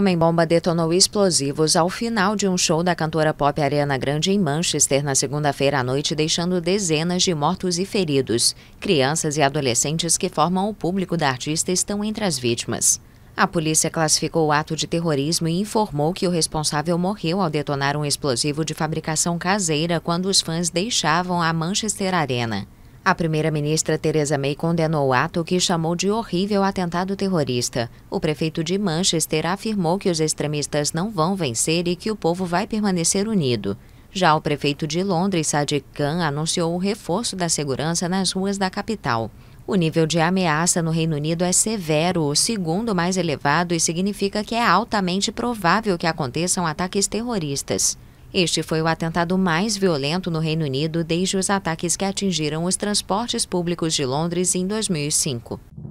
homem-bomba detonou explosivos ao final de um show da cantora pop Ariana Grande em Manchester na segunda-feira à noite, deixando dezenas de mortos e feridos. Crianças e adolescentes que formam o público da artista estão entre as vítimas. A polícia classificou o ato de terrorismo e informou que o responsável morreu ao detonar um explosivo de fabricação caseira quando os fãs deixavam a Manchester Arena. A primeira-ministra Theresa May condenou o ato que chamou de horrível atentado terrorista. O prefeito de Manchester afirmou que os extremistas não vão vencer e que o povo vai permanecer unido. Já o prefeito de Londres, Sadiq Khan, anunciou o reforço da segurança nas ruas da capital. O nível de ameaça no Reino Unido é severo, o segundo mais elevado, e significa que é altamente provável que aconteçam ataques terroristas. Este foi o atentado mais violento no Reino Unido desde os ataques que atingiram os transportes públicos de Londres em 2005.